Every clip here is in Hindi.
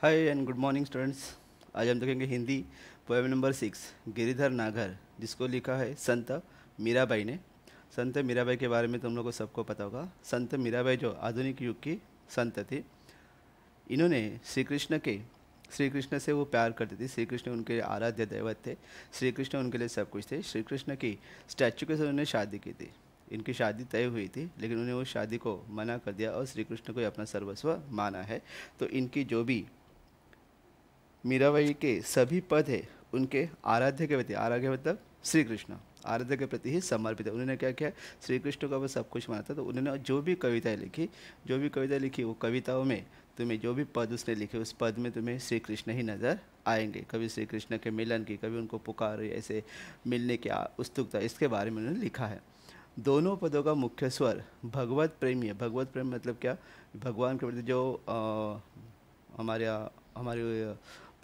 hi and good morning students आज हम देखेंगे Hindi poem number six Giridhar Nagar जिसको लिखा है संत मीराबाई ने संत मीराबाई के बारे में तुम लोगों को सबको पता होगा संत मीराबाई जो आधुनिक युग की संत थी इन्होंने श्री कृष्ण के श्री कृष्ण से वो प्यार करते थे श्री कृष्ण उनके आराध्य दैवत थे श्री कृष्ण उनके लिए सब कुछ थे श्री कृष्ण की स्टैचू के साथ उन्होंने शादी की थी इनकी शादी तय हुई थी लेकिन उन्हें वो शादी को मना कर दिया और श्री कृष्ण को अपना सर्वस्व माना है तो इनकी जो भी मीराबाई के सभी पद है उनके आराध्य के प्रति आराध्य मतलब श्री कृष्ण आराध्य के प्रति ही समर्पित है उन्होंने क्या किया श्री कृष्ण का वो सब कुछ माना था तो उन्होंने जो भी कविताएं लिखी जो भी कविता लिखी वो कविताओं में तुम्हें जो भी पद उसने लिखे उस पद में तुम्हें श्री कृष्ण ही नज़र आएंगे कभी श्री कृष्ण के मिलन की कभी उनको पुकार ऐसे मिलने की उत्सुकता इसके बारे में उन्होंने लिखा है दोनों पदों का मुख्य स्वर भगवत प्रेमी है भगवत प्रेम मतलब क्या भगवान के प्रति जो हमारे हमारे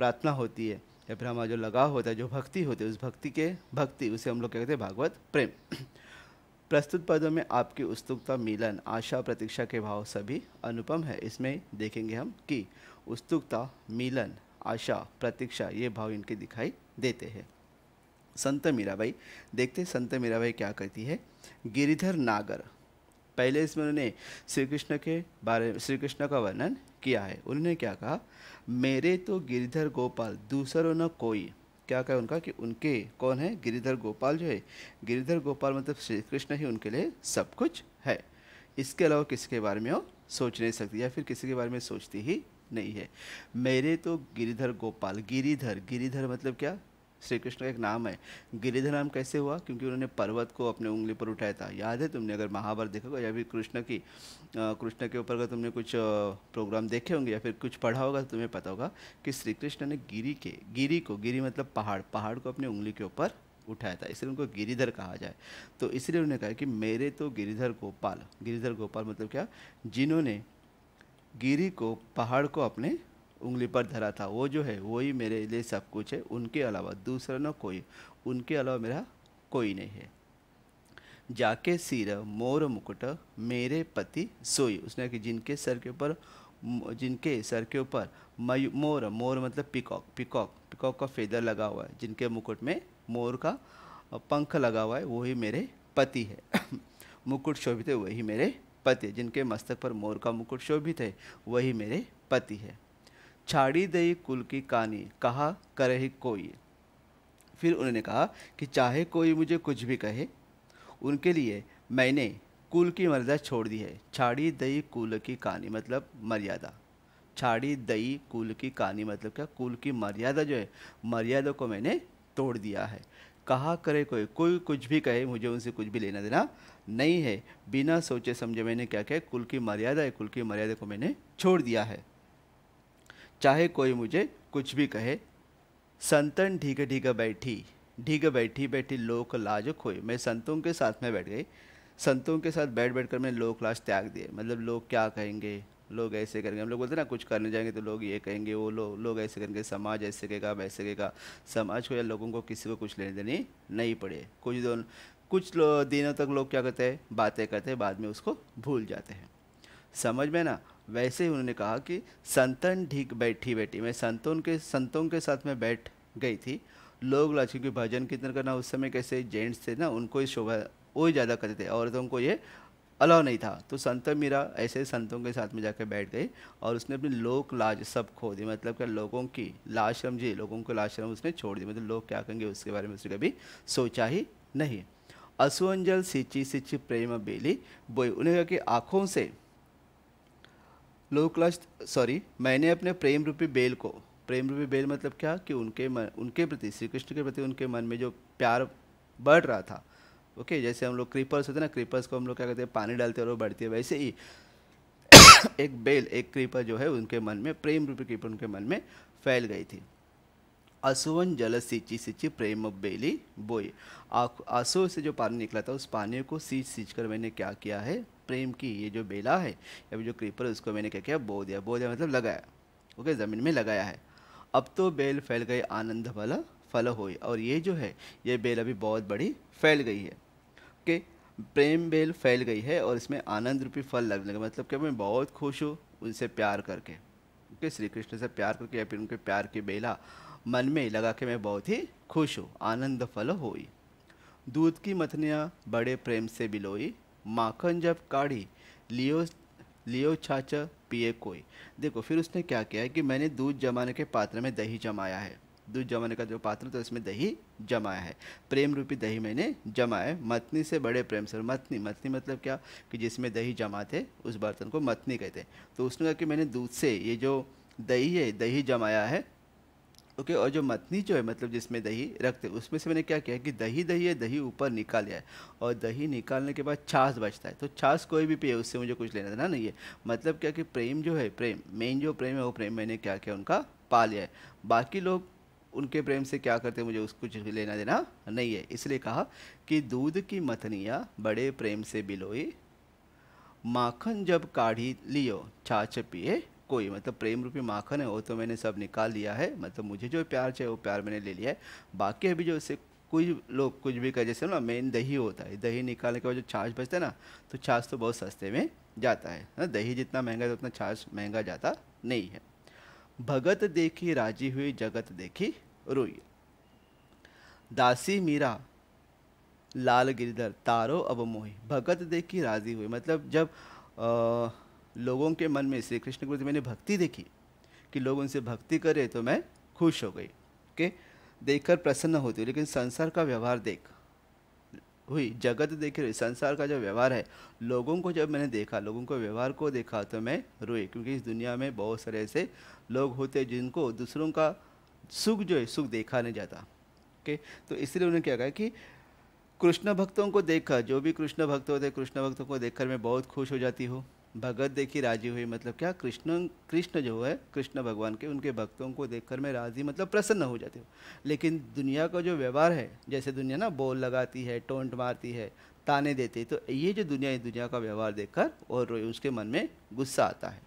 प्रार्थना होती है या फिर हमारा जो लगाव होता है जो भक्ति होती है उस भक्ति के भक्ति उसे हम लोग कहते हैं भागवत प्रेम प्रस्तुत पदों में आपकी उत्सुकता मिलन आशा प्रतीक्षा के भाव सभी अनुपम है इसमें देखेंगे हम कि उत्सुकता मिलन आशा प्रतीक्षा ये भाव इनके दिखाई देते हैं संत मीराबाई देखते संत मीराबाई क्या करती है गिरिधर नागर पहले इसमें उन्होंने श्री कृष्ण के बारे में श्री कृष्ण का वर्णन किया है उन्होंने क्या कहा मेरे तो गिरिधर गोपाल दूसरों न कोई क्या कहा उनका कि उनके कौन है गिरिधर गोपाल जो है गिरिधर गोपाल मतलब श्री कृष्ण ही उनके लिए सब कुछ है इसके अलावा किसके बारे में वो सोच नहीं सकती या फिर किसी के बारे में सोचती ही नहीं है मेरे तो गिरिधर गोपाल गिरिधर गिरिधर मतलब क्या श्री कृष्ण का एक नाम है गिरिधर नाम कैसे हुआ क्योंकि उन्होंने पर्वत को अपने उंगली पर उठाया था याद है तुमने अगर महाभारत होगा या फिर कृष्ण की कृष्ण के ऊपर अगर तुमने कुछ प्रोग्राम देखे होंगे या फिर कुछ पढ़ा होगा तो तुम्हें पता होगा कि श्री कृष्ण ने गिरी के गिरी को गिरी मतलब पहाड़ पहाड़ को अपनी उंगली के ऊपर उठाया था इसलिए उनको गिरिधर कहा जाए तो इसलिए उन्होंने कहा कि मेरे तो गिरिधर गोपाल गिरिधर गोपाल मतलब क्या जिन्होंने गिरी को पहाड़ को अपने उंगली पर धरा था वो जो है वही मेरे लिए सब कुछ है उनके अलावा दूसरा न कोई उनके अलावा मेरा कोई नहीं है जाके सिर मोर मुकुट मेरे पति सोई उसने कि जिनके सर के ऊपर जिनके सर के ऊपर मोर मोर मतलब पिकॉक पिकॉक पिकॉक का फेदर लगा हुआ है जिनके मुकुट में मोर का पंख लगा हुआ है वही मेरे पति है मुकुट शोभित है वही मेरे पति जिनके मस्तक पर मोर का मुकुट शोभित है वही मेरे पति है छाड़ी दई कुल की कहानी कहा करे ही कोई फिर उन्होंने कहा कि चाहे कोई मुझे कुछ भी कहे उनके लिए मैंने कुल की मर्यादा छोड़ दी है छाड़ी दई कुल की कहानी मतलब मर्यादा छाड़ी दई कुल की कहानी मतलब क्या कुल की मर्यादा जो है मर्यादा को मैंने तोड़ दिया है कहा करे कोई कोई कुछ भी कहे मुझे उनसे कुछ भी लेना देना नहीं है बिना सोचे समझे मैंने क्या कहे कुल की मर्यादा है कुल की मर्यादा को मैंने छोड़ दिया है चाहे कोई मुझे कुछ भी कहे संतन ढीक ढीक बैठी ढीक बैठी बैठी लोक लाज खोई मैं संतों के साथ में बैठ गई संतों के साथ बैठ बैठ कर मैंने लोक लाज त्याग दिए मतलब लोग क्या कहेंगे लोग ऐसे करेंगे हम लोग बोलते ना कुछ करने जाएंगे तो लोग ये कहेंगे वो लोग लोग ऐसे करेंगे समाज ऐसे कहेगा वैसे कहेगा समाज को या लोगों को किसी को कुछ लेने देनी नहीं पड़े कुछ दोनों कुछ दिनों तक लोग क्या करते हैं बातें करते हैं बाद में उसको भूल जाते हैं समझ में ना वैसे ही उन्होंने कहा कि संतन ढीक बैठी बैठी मैं संतों के संतों के साथ में बैठ गई थी लोग लाज क्योंकि भजन कीर्तन करना उस समय कैसे जेंट्स थे ना उनको ही शोभा वो ही ज़्यादा करते थे औरतों को ये अलाव नहीं था तो संत मीरा ऐसे संतों के साथ में जाकर बैठ गई और उसने अपनी लोक लाज सब खो दी मतलब क्या लोगों की लाश्रम जी लोगों को लाश्रम उसने छोड़ दी मतलब लोग क्या कहेंगे उसके बारे में उसने कभी सोचा ही नहीं असुअंजल सिंची सिंची प्रेम बेली बोई उन्हें कहा कि आँखों से लो क्लास सॉरी मैंने अपने प्रेम रूपी बेल को प्रेम रूपी बेल मतलब क्या कि उनके मन उनके प्रति श्री कृष्ण के प्रति उनके मन में जो प्यार बढ़ रहा था ओके जैसे हम लोग क्रीपर्स होते हैं ना क्रीपर्स को हम लोग क्या कहते हैं पानी डालते हैं और बढ़ती है वैसे ही एक बेल एक क्रीपर जो है उनके मन में प्रेम रूपी क्रीपर उनके मन में फैल गई थी असुवन जल सींची सींची प्रेम बेली बोई आंसू से जो पानी निकला था उस पानी को सींच सींच कर मैंने क्या किया है प्रेम की ये जो बेला है या जो क्रीपर उसको मैंने क्या किया बो दिया बो दिया मतलब लगाया ओके ज़मीन में लगाया है अब तो बेल फैल गई आनंद वाला फल हो और ये जो है ये बेल अभी बहुत बड़ी फैल गई है ओके प्रेम बेल फैल गई है और इसमें आनंद रूपी फल लगने का मतलब कि मैं बहुत खुश हूँ उनसे प्यार करके ओके श्री कृष्ण से प्यार करके या फिर उनके प्यार की बेला मन में लगा कि मैं बहुत ही खुश हूँ आनंद फल होई दूध की मथनियाँ बड़े प्रेम से बिलोई माखन जब काढ़ी लियो लियो छाछ पिए कोई देखो फिर उसने क्या किया है कि मैंने दूध जमाने के पात्र में दही जमाया है दूध जमाने का जो पात्र तो इसमें दही जमाया है प्रेम रूपी दही मैंने जमाया है मतनी से बड़े प्रेम से मतनी मतनी मतलब क्या कि जिसमें दही जमाते उस बर्तन को मतनी कहते हैं तो उसने कहा कि मैंने दूध से ये जो दही है दही जमाया है ओके okay, और जो मथनी जो है मतलब जिसमें दही रखते हैं उसमें से मैंने क्या किया कि दही दही है दही ऊपर निकाल लिया है और दही निकालने के बाद छाछ बचता है तो छाछ कोई भी पिए उससे मुझे कुछ लेना देना नहीं है मतलब क्या कि प्रेम जो है प्रेम मेन जो प्रेम है वो प्रेम मैंने क्या किया उनका पा लिया है बाकी लोग उनके प्रेम से क्या करते हैं मुझे उसको कुछ लेना देना नहीं है इसलिए कहा कि दूध की मथनिया बड़े प्रेम से बिलोई माखन जब काढ़ी लियो छाछ पिए कोई मतलब प्रेम रूपी माखन है वो तो मैंने सब निकाल लिया है मतलब मुझे जो प्यार चाहिए वो प्यार मैंने ले लिया है बाकी अभी जो इससे कुछ लोग कुछ भी कर जैसे ना मेन दही होता है दही निकालने के बाद जो छाछ बचता है ना तो छाछ तो बहुत सस्ते में जाता है ना हाँ, दही जितना महंगा है तो उतना छाछ महंगा जाता नहीं है भगत देखी राजी हुई जगत देखी रोई दासी मीरा लाल गिरधर तारो अब मोही भगत देखी राजी हुई मतलब जब आ, लोगों के मन में श्री कृष्ण के प्रति मैंने भक्ति देखी कि लोग उनसे भक्ति करे तो मैं खुश हो गई के देखकर प्रसन्न होती हुई लेकिन संसार का व्यवहार देख हुई जगत देख रही संसार का जो व्यवहार है लोगों को जब मैंने देखा लोगों को व्यवहार को देखा तो मैं रोई क्योंकि इस दुनिया में बहुत सारे ऐसे लोग होते हैं जिनको दूसरों का सुख जो है सुख देखा नहीं जाता ओके तो इसलिए उन्होंने क्या कहा कि कृष्ण भक्तों को देखकर जो भी कृष्ण भक्त होते कृष्ण भक्तों को देखकर मैं बहुत खुश हो जाती हूँ भगत देखी राजी हुई मतलब क्या कृष्ण कृष्ण जो है कृष्ण भगवान के उनके भक्तों को देखकर मैं राजी मतलब प्रसन्न हो जाती हूँ लेकिन दुनिया का जो व्यवहार है जैसे दुनिया ना बोल लगाती है टोंट मारती है ताने देती है तो ये जो दुनिया है दुनिया का व्यवहार देखकर और उसके मन में गुस्सा आता है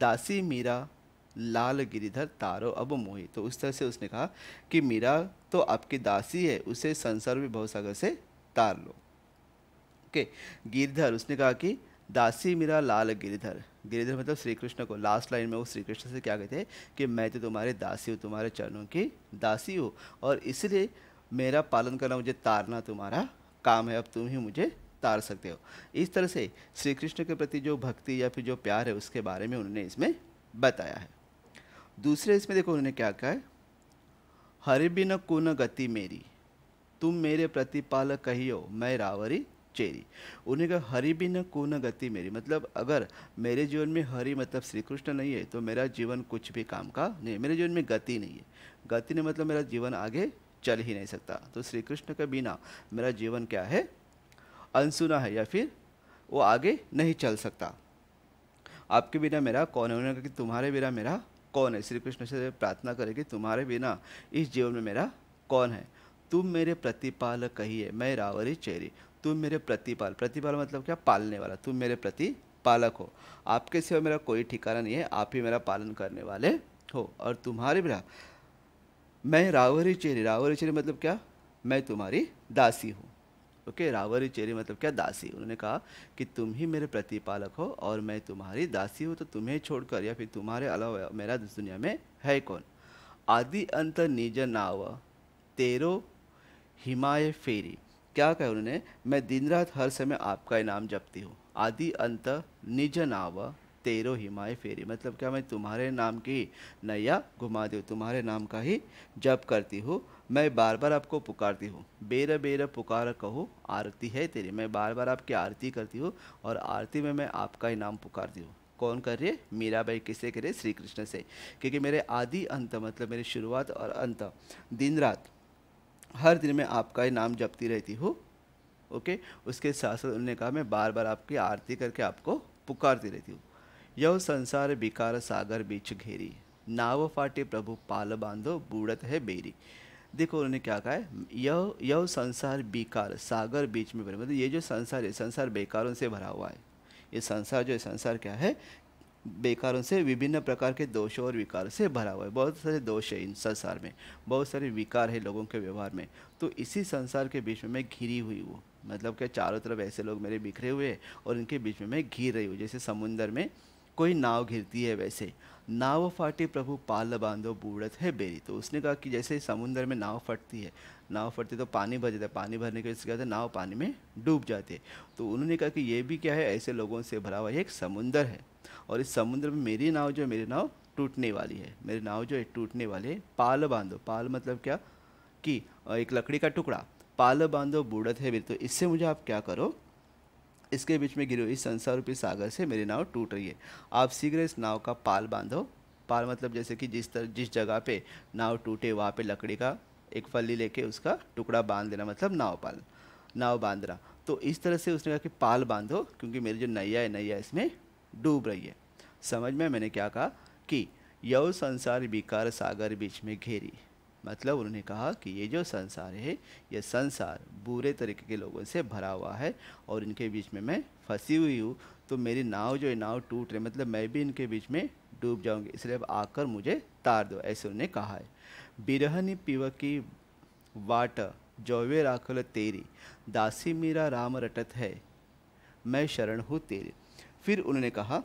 दासी मीरा लाल गिरिधर तारो अब मोही तो उस तरह से उसने कहा कि मीरा तो आपकी दासी है उसे संसार विभव सागर से तार लो ओके गिरधर उसने कहा कि दासी मेरा लाल गिरिधर गिरिधर मतलब श्री कृष्ण को लास्ट लाइन में वो श्री कृष्ण से क्या कहते हैं कि मैं तो तुम्हारे दासी हूँ तुम्हारे चरणों की दासी हूँ और इसलिए मेरा पालन करना मुझे तारना तुम्हारा काम है अब तुम ही मुझे तार सकते हो इस तरह से श्री कृष्ण के प्रति जो भक्ति या फिर जो प्यार है उसके बारे में उन्होंने इसमें बताया है दूसरे इसमें देखो उन्होंने क्या कहा है हरिबिन कुन गति मेरी तुम मेरे प्रतिपालक कहियो मैं रावरी चेरी उन्हें कहा हरि भी न को न गति मेरी मतलब अगर मेरे जीवन में हरि मतलब श्री कृष्ण नहीं है तो मेरा जीवन कुछ भी काम का नहीं मेरे जीवन में गति नहीं है गति नहीं मतलब मेरा जीवन आगे चल ही नहीं सकता तो श्री कृष्ण के बिना मेरा जीवन क्या है अनसुना है या फिर वो आगे नहीं चल सकता आपके बिना मेरा कौन है उन्होंने कहा कि तुम्हारे बिना मेरा कौन है श्री कृष्ण से प्रार्थना करें कि तुम्हारे बिना इस जीवन में मेरा कौन है तुम मेरे प्रतिपालक कही है मैं रावरी चेरी तुम मेरे प्रतिपाल प्रतिपाल मतलब क्या पालने वाला तुम मेरे प्रति पालक हो आपके सिवा मेरा कोई ठिकाना नहीं है आप ही मेरा पालन करने वाले हो और तुम्हारे बिना मैं रावरी चेरी रावरी चेरी मतलब क्या मैं तुम्हारी दासी हूँ ओके okay, रावरी चेरी मतलब क्या दासी उन्होंने कहा कि तुम ही मेरे प्रतिपालक हो और मैं तुम्हारी दासी हूँ तो तुम्हें छोड़कर या फिर तुम्हारे अलावा मेरा दुनिया में है कौन आदि अंत निज नाव तेरो हिमाय फेरी क्या कहा उन्होंने मैं दिन रात हर समय आपका इनाम जपती हूँ आदि अंत निज नाव तेरो हिमाय फेरी मतलब क्या मैं तुम्हारे नाम की नैया घुमा दे तुम्हारे नाम का ही जप करती हूँ मैं बार बार आपको पुकारती हूँ बेर बेर पुकार कहो आरती है तेरी मैं बार बार आपकी आरती करती हूँ और आरती में मैं आपका ही नाम पुकारती हूँ कौन कर रही है मीरा बाई किसे करे श्री कृष्ण से क्योंकि मेरे आदि अंत मतलब मेरी शुरुआत और अंत दिन रात हर दिन में आपका ही नाम जपती रहती हूँ ओके उसके साथ साथ उन्होंने कहा मैं बार बार आपकी आरती करके आपको पुकारती रहती हूँ यह संसार विकार सागर बीच घेरी नाव फाटे प्रभु पाल बांधो बूढ़त है बेरी देखो उन्होंने क्या कहा है यह यह संसार बेकार सागर बीच में भरे मतलब ये जो संसार है संसार बेकारों से भरा हुआ है ये संसार जो है संसार क्या है बेकारों से विभिन्न प्रकार के दोषों और विकार से भरा हुआ है बहुत सारे दोष है इन संसार में बहुत सारे विकार है लोगों के व्यवहार में तो इसी संसार के बीच में मैं घिरी हुई हूँ मतलब कि चारों तरफ ऐसे लोग मेरे बिखरे हुए हैं और इनके बीच में मैं घिर रही हूँ जैसे समुंदर में कोई नाव घिरती है वैसे नाव फाटी प्रभु पाल बांधो बूढ़त है बेरी तो उसने कहा कि जैसे समुंदर में नाव फटती है नाव फटती तो पानी भर जाता है पानी भरने के होता है नाव पानी में डूब जाती है तो उन्होंने कहा कि ये भी क्या है ऐसे लोगों से भरा हुआ एक समुंदर है और इस समुद्र में मेरी नाव जो है मेरी नाव टूटने वाली है मेरी नाव जो है टूटने वाली है पाल बांधो पाल मतलब क्या कि एक लकड़ी का टुकड़ा पाल बांधो बूढ़त है मेरी तो इससे मुझे आप क्या करो इसके बीच में गिरो इस संसार रूपी सागर से मेरी नाव टूट रही है आप शीघ्र इस नाव का पाल बांधो पाल मतलब जैसे कि जिस तरह जिस जगह पे नाव टूटे वहाँ पे लकड़ी का एक फली लेके उसका टुकड़ा बांध देना मतलब नाव पाल नाव बांधना तो इस तरह से उसने कहा कि पाल बांधो क्योंकि मेरी जो नैया है नैया इसमें डूब रही है समझ में मैंने क्या कहा कि यौ संसार विकार सागर बीच में घेरी मतलब उन्होंने कहा कि ये जो संसार है ये संसार बुरे तरीके के लोगों से भरा हुआ है और इनके बीच में मैं फंसी हुई हूँ तो मेरी नाव जो है नाव टूट रही मतलब मैं भी इनके बीच में डूब जाऊँगी इसलिए अब आकर मुझे तार दो ऐसे उन्होंने कहा है बिरहनी पिव की वाट जौवे राखल तेरी दासी मेरा राम रटत है मैं शरण हूँ तेरी फिर उन्होंने कहा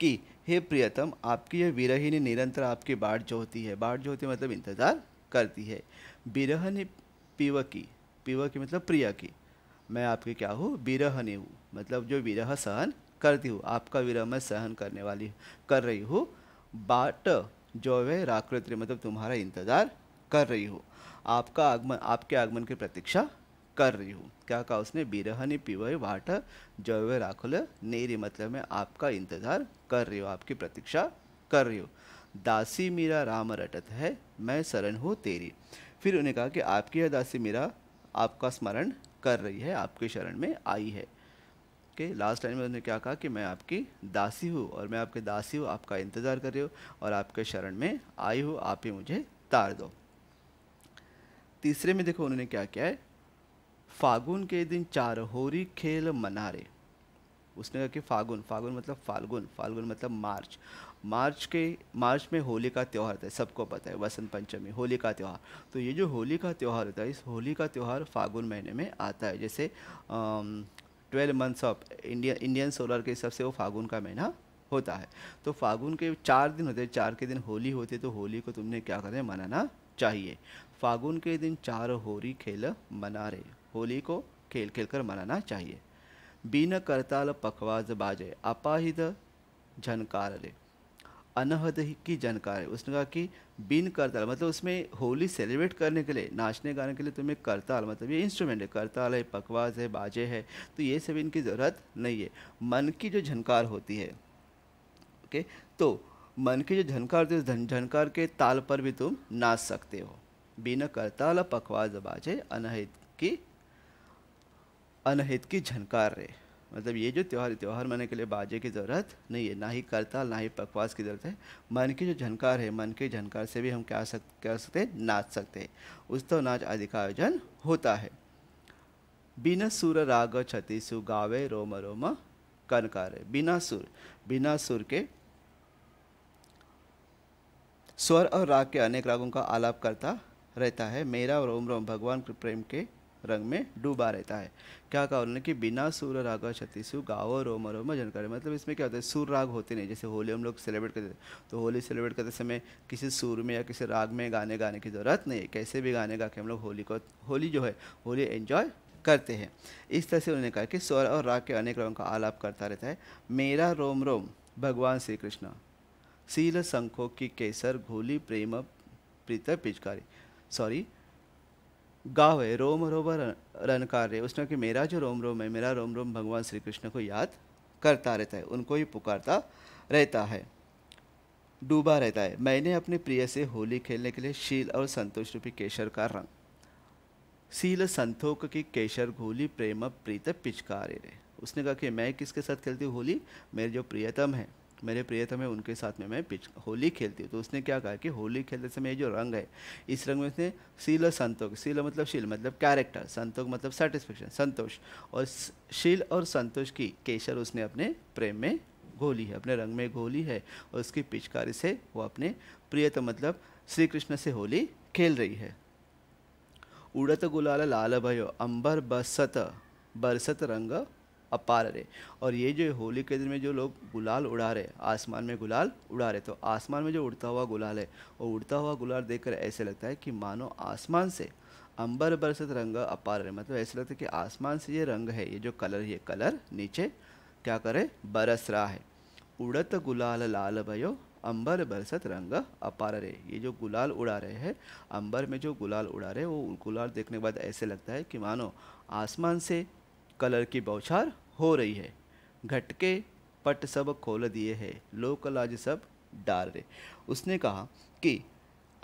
कि हे प्रियतम आपकी यह विरहिणी निरंतर आपकी बाट जो होती है बाढ़ जो होती है मतलब इंतज़ार करती है बिरहनी पीव की पीव की मतलब प्रिया की मैं आपके क्या हूँ बिरहनी हूँ मतलब जो विरह सहन करती हूँ आपका विरह मैं सहन करने वाली कर रही हूँ बाट जो है राकृत्रि मतलब तुम्हारा इंतज़ार कर रही हूँ आपका आगमन आपके आगमन की प्रतीक्षा कर रही हूँ क्या कहा उसने बिरहनी पिवई वाट जवे राखुल नेरी मतलब मैं आपका इंतज़ार कर रही हूँ आपकी प्रतीक्षा कर रही हूँ दासी मेरा राम रटत है मैं शरण हूँ तेरी फिर उन्हें कहा कि आपकी यह दासी मेरा आपका स्मरण कर रही है आपके शरण में आई है के लास्ट टाइम में उन्होंने क्या कहा कि मैं आपकी दासी हूँ और मैं आपके दासी हूँ आपका इंतज़ार कर रही हूँ और आपके शरण में आई हूँ आप ही मुझे तार दो तीसरे में देखो उन्होंने क्या किया है फागुन के दिन चार होरी खेल मना रहे उसने कहा कि फागुन फागुन मतलब फाल्गुन फाल्गुन मतलब मार्च मार्च के मार्च में होली का त्यौहार होता है सबको पता है वसंत पंचमी होली का त्यौहार तो ये जो होली का त्यौहार होता है इस होली का त्यौहार फागुन महीने में आता है जैसे twelve months of India Indian solar के हिसाब से वो फागुन का महीना होता है तो फागुन के चार दिन होते हैं चार के दिन होली होती है तो होली को तुमने क्या करें मनाना चाहिए फागुन के दिन चार होरी खेल मना रहे होली को खेल खेल कर मनाना चाहिए बीन करताल पखवाज बाजे अपाहिद झनकार ले अनहद की जानकार है उसने कहा कि बिन करताल मतलब उसमें होली सेलिब्रेट करने के लिए नाचने गाने के लिए तुम्हें करताल मतलब ये इंस्ट्रूमेंट है करताल है पकवाज है बाजे है तो ये सब इनकी ज़रूरत नहीं है मन की जो झनकार होती है ओके तो मन की जो झनकार होती है झनकार के ताल पर भी तुम नाच सकते हो बिन करताल पकवाज बाजे अनहद की अनहित की झनकार रहे मतलब ये जो त्यौहार त्यौहार मनाने के लिए बाजे की ज़रूरत नहीं है ना ही करताल ना ही पकवास की ज़रूरत है मन की जो झनकार है मन के झनकार से भी हम क्या सक कर सकते हैं नाच सकते हैं उस तो नाच आदि का आयोजन होता है बिना सुर राग छतीसु गावे रोम रोम कनकार बिना सुर बिना सुर के स्वर और राग के अनेक रागों का आलाप करता रहता है मेरा रोम रोम भगवान के प्रेम के रंग में डूबा रहता है क्या कहा उन्होंने कि बिना सूर्य राग छत्तीसु गाव रोम रोम जन करे मतलब इसमें क्या होता है सूर राग होते नहीं जैसे होली हम लोग सेलिब्रेट करते तो होली सेलिब्रेट करते समय किसी सुर में या किसी राग में गाने गाने की ज़रूरत नहीं है कैसे भी गाने गा के हम लोग होली को होली जो है होली एन्जॉय करते हैं इस तरह से उन्होंने कहा कि स्वर और राग के अनेक रंगों का आलाप करता रहता है मेरा रोम रोम भगवान श्री कृष्ण सील संखो की केसर घोली प्रेम प्रीत पिचकारी सॉरी गाव है रोम रोम रन कार्य उसने कि मेरा जो रोम रोम है मेरा रोम रोम भगवान श्री कृष्ण को याद करता रहता है उनको ही पुकारता रहता है डूबा रहता है मैंने अपने प्रिय से होली खेलने के लिए शील और संतोष रूपी केशर का रंग शील संतोक की केशर घोली प्रेम प्रीत पिचकारे रे उसने कहा कि मैं किसके साथ खेलती हूँ होली मेरे जो प्रियतम है मेरे प्रियतम है उनके साथ में मैं पिच होली खेलती हूँ तो उसने क्या कहा कि होली खेलते समय ये जो रंग है इस रंग में उसने शील और संतोष सील मतलब शील मतलब कैरेक्टर संतोष मतलब सेटिस्फेक्शन संतोष और शील और संतोष की केसर उसने अपने प्रेम में घोली है अपने रंग में घोली है और उसकी पिचकारी से वो अपने प्रियतम मतलब श्री कृष्ण से होली खेल रही है उड़त गुलाल लाल भयो अंबर बसत बरसत रंग अपार रहे और ये जो होली के दिन में जो लोग गुलाल उड़ा रहे आसमान में गुलाल उड़ा रहे तो आसमान में जो उड़ता हुआ गुलाल है वो उड़ता हुआ गुलाल देखकर ऐसे लगता है कि मानो आसमान से अंबर बरसत रंग अपार रहे मतलब ऐसे लगता है कि आसमान से ये रंग है ये जो कलर ये कलर नीचे क्या करे बरस रहा है उड़त गुलाल लाल भयो अंबर बरसत रंग अपार रे ये जो गुलाल उड़ा रहे हैं अंबर में जो गुलाल उड़ा रहे वो गुलाल देखने के बाद ऐसे लगता है कि मानो आसमान से कलर की बौछार हो रही है घटके पट सब खोल दिए है लोकलाज सब डार रहे उसने कहा कि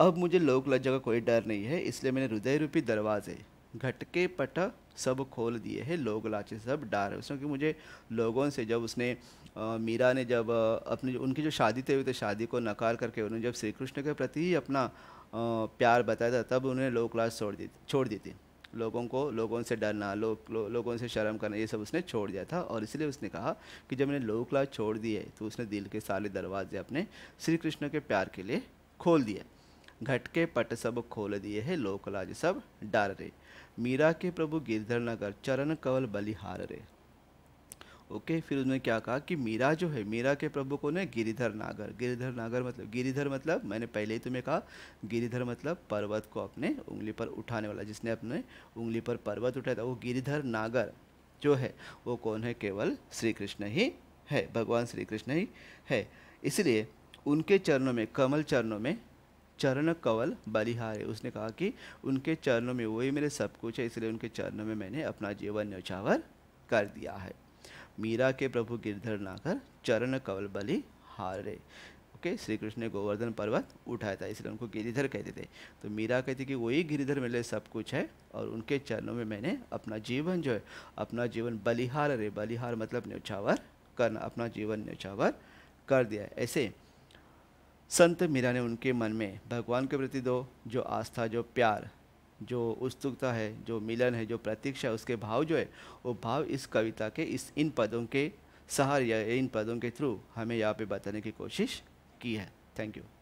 अब मुझे लोकलज्जा का कोई डर नहीं है इसलिए मैंने हृदय रूपी दरवाजे घटके पट सब खोल दिए हैं लोग लाचे सब डार उसने कि मुझे लोगों से जब उसने आ, मीरा ने जब अपनी उनकी जो शादी थे हुई थी तो शादी को नकार करके उन्होंने जब श्री कृष्ण के प्रति ही अपना आ, प्यार बताया था तब उन्हें लोकलाज छोड़ दी छोड़ दी थी लोगों को लोगों से डरना लो, लो, लोगों से शर्म करना ये सब उसने छोड़ दिया था और इसलिए उसने कहा कि जब मैंने लोक लाज छोड़ दिए तो उसने दिल के सारे दरवाजे अपने श्री कृष्ण के प्यार के लिए खोल दिए घट के पट सब खोल दिए है लोकलाज सब डर रे मीरा के प्रभु गिरधर नगर चरण कवल बलिहार रे ओके फिर उसने क्या कहा कि मीरा जो है मीरा के प्रभु कौन है गिरिधर नागर गिरिधर नागर मतलब गिरिधर मतलब मैंने पहले ही तुम्हें कहा गिरिधर मतलब पर्वत को अपने उंगली पर उठाने वाला जिसने अपने उंगली पर पर्वत उठाया था वो गिरिधर नागर जो है वो कौन है केवल श्री कृष्ण ही है भगवान श्री कृष्ण ही है इसलिए उनके चरणों में कमल चरणों में चरण कवल बलिहार है उसने कहा कि उनके चरणों में वही मेरे सब कुछ है इसलिए उनके चरणों में मैंने अपना जीवन न्यौछावर कर दिया है मीरा के प्रभु गिरधर नागर चरण कवल बलि हारे ओके श्री कृष्ण ने गोवर्धन पर्वत उठाया था इसलिए उनको गिरिधर कहते थे तो मीरा कहती कि वही गिरिधर मेरे सब कुछ है और उनके चरणों में मैंने अपना जीवन जो है अपना जीवन बलिहार रे बलिहार मतलब न्यौछावर करना अपना जीवन न्यौछावर कर दिया ऐसे संत मीरा ने उनके मन में भगवान के प्रति दो जो आस्था जो प्यार जो उत्सुकता है जो मिलन है जो प्रतीक्षा उसके भाव जो है वो भाव इस कविता के इस इन पदों के सहार या इन पदों के थ्रू हमें यहाँ पे बताने की कोशिश की है थैंक यू